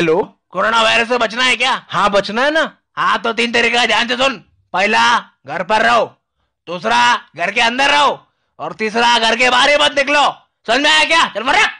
hello corona virus से बचना है क्या हाँ बचना है ना हाँ तो तीन तरीके का ध्यान से सुन पहला घर पर रहो दूसरा घर के अंदर रहो और तीसरा घर के बाहर मत निकलो समझ में आया क्या चल मर